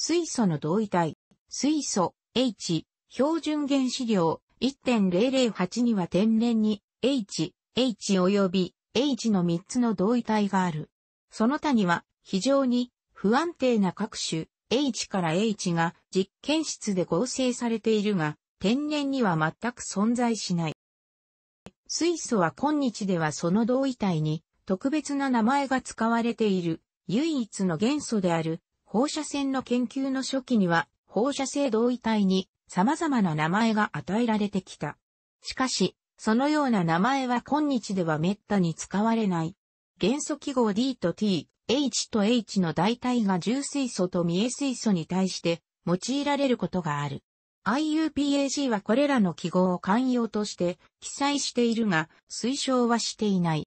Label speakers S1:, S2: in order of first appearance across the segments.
S1: 水素の同位体、水素 H、標準原子量1.008には天然に H、H 及び H の3つの同位体がある。その他には非常に不安定な各種 H から H が実験室で合成されているが、天然には全く存在しない。水素は今日ではその同位体に特別な名前が使われている唯一の元素である放射線の研究の初期には、放射性同位体に様々な名前が与えられてきた。しかし、そのような名前は今日では滅多に使われない。元素記号 D と T、H と H の代替が重水素と見栄水素に対して用いられることがある。IUPAC はこれらの記号を寛容として記載しているが、推奨はしていない。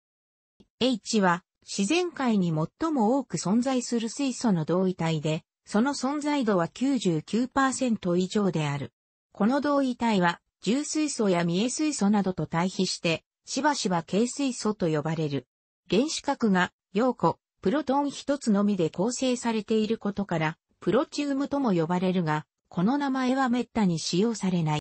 S1: H は自然界に最も多く存在する水素の同位体で、その存在度は99%以上である。この同位体は、重水素や未栄水素などと対比して、しばしば軽水素と呼ばれる。原子核が、陽子、プロトン一つのみで構成されていることから、プロチウムとも呼ばれるが、この名前は滅多に使用されない。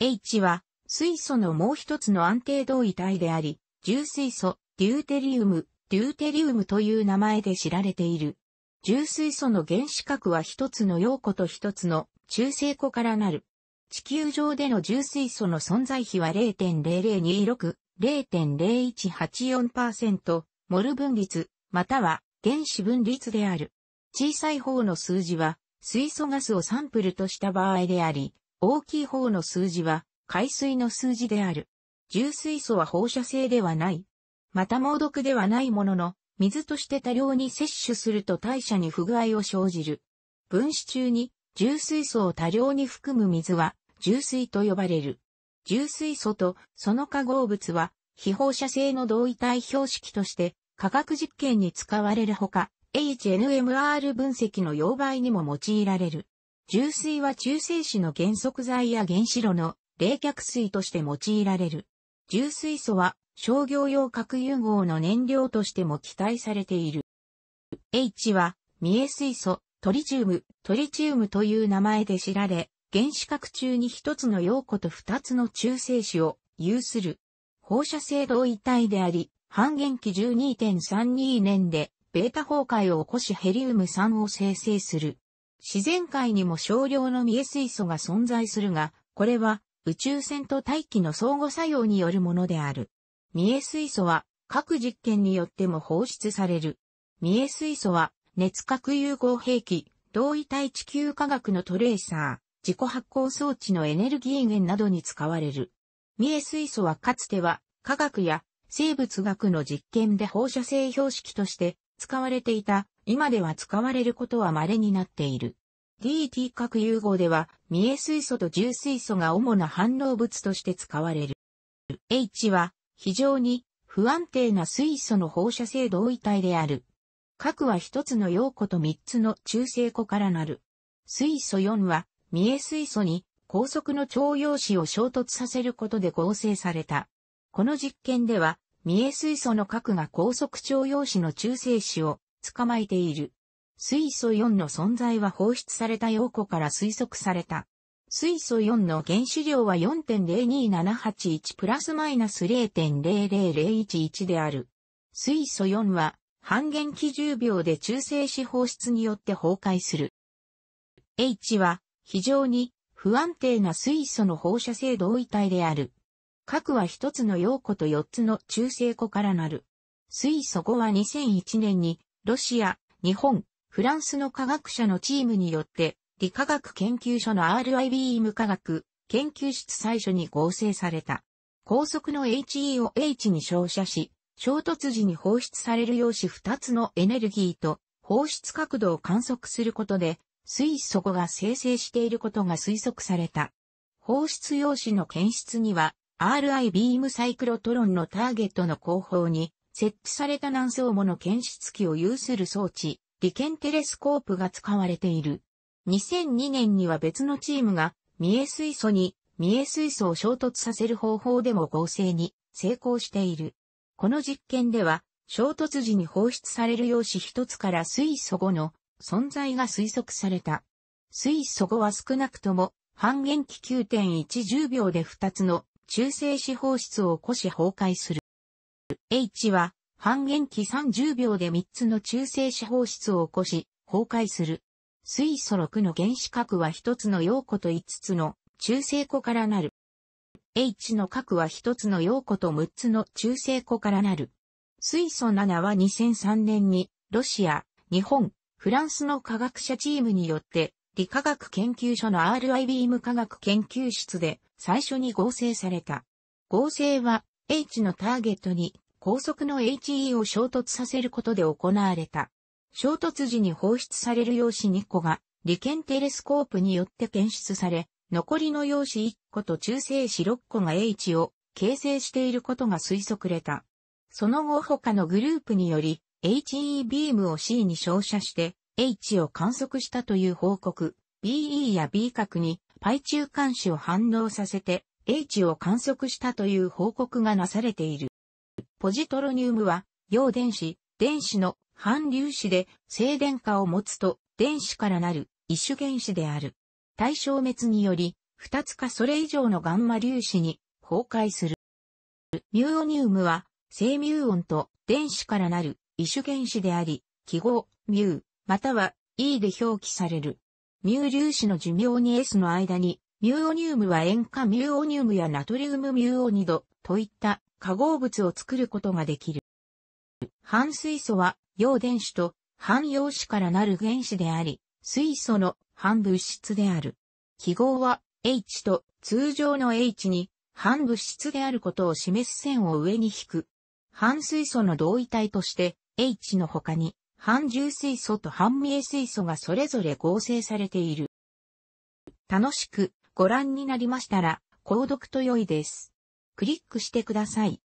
S1: H は、水素のもう一つの安定同位体であり、重水素、デューテリウム、リューテリウムという名前で知られている。重水素の原子核は一つの陽子と一つの中性子からなる。地球上での重水素の存在比は0.0026、0.0184%、モル分率、または原子分率である。小さい方の数字は水素ガスをサンプルとした場合であり、大きい方の数字は海水の数字である。重水素は放射性ではない。また猛毒ではないものの、水として多量に摂取すると代謝に不具合を生じる。分子中に、重水素を多量に含む水は、重水と呼ばれる。重水素とその化合物は、非放射性の同位体標識として、化学実験に使われるほか、HNMR 分析の溶媒にも用いられる。重水は中性子の減速剤や原子炉の冷却水として用いられる。重水素は商業用核融合の燃料としても期待されている。H は、三重水素、トリチウム、トリチウムという名前で知られ、原子核中に一つの陽子と二つの中性子を有する放射性同位体であり、半減期12.32年でベータ崩壊を起こしヘリウム3を生成する。自然界にも少量の三重水素が存在するが、これは宇宙船と大気の相互作用によるものである。三重水素は各実験によっても放出される。三重水素は熱核融合兵器、同位体地球科学のトレーサー、自己発光装置のエネルギー源などに使われる。三重水素はかつては科学や生物学の実験で放射性標識として使われていた、今では使われることは稀になっている。DT 核融合では、三重水素と重水素が主な反応物として使われる。H は非常に不安定な水素の放射性同位体である。核は一つの陽子と三つの中性子からなる。水素4は、三重水素に高速の徴用子を衝突させることで合成された。この実験では、三重水素の核が高速徴用子の中性子を捕まえている。水素4の存在は放出された陽子から推測された。水素4の原子量は4.02781プラスマイナス0.00011である。水素4は半減期10秒で中性子放出によって崩壊する。H は非常に不安定な水素の放射性同位体である。核は一つの陽子と四つの中性子からなる。水素5は2001年にロシア、日本、フランスの科学者のチームによって理化学研究所の RIB m 科学研究室最初に合成された。高速の HE を H に照射し、衝突時に放出される陽子2つのエネルギーと放出角度を観測することで、水素が生成していることが推測された。放出陽子の検出には、RI ビームサイクロトロンのターゲットの後方に設置された何層もの検出器を有する装置、理研テレスコープが使われている。2002年には別のチームが、三重水素に、三重水素を衝突させる方法でも合成に成功している。この実験では、衝突時に放出される用紙一つから水素後の存在が推測された。水素後は少なくとも半減期9.10秒で2つの中性子放出を起こし崩壊する。H は半減期30秒で3つの中性子放出を起こし崩壊する。水素6の原子核は1つの陽子と5つの中性子からなる。H の核は1つの陽子と6つの中性子からなる。水素7は2003年にロシア、日本、フランスの科学者チームによって理化学研究所の RIBM 科学研究室で最初に合成された。合成は H のターゲットに高速の HE を衝突させることで行われた。衝突時に放出される用紙2個が、利権テレスコープによって検出され、残りの用紙1個と中性子6個が H を形成していることが推測れた。その後他のグループにより、HE ビームを C に照射して H を観測したという報告、BE や B 角にパイ中間子を反応させて H を観測したという報告がなされている。ポジトロニウムは、陽電子、電子の反粒子で静電荷を持つと電子からなる一種原子である。対消滅により、二つかそれ以上のガンマ粒子に崩壊する。ミューオニウムは、正ミューオンと電子からなる異種原子であり、記号、ミュー、または E で表記される。ミュー粒子の寿命に S の間に、ミューオニウムは塩化ミューオニウムやナトリウムミューオニドといった化合物を作ることができる。半水素は、陽電子と半陽子からなる原子であり、水素の半物質である。記号は H と通常の H に半物質であることを示す線を上に引く。半水素の同位体として H の他に半重水素と半明水素がそれぞれ合成されている。楽しくご覧になりましたら、購読と良いです。クリックしてください。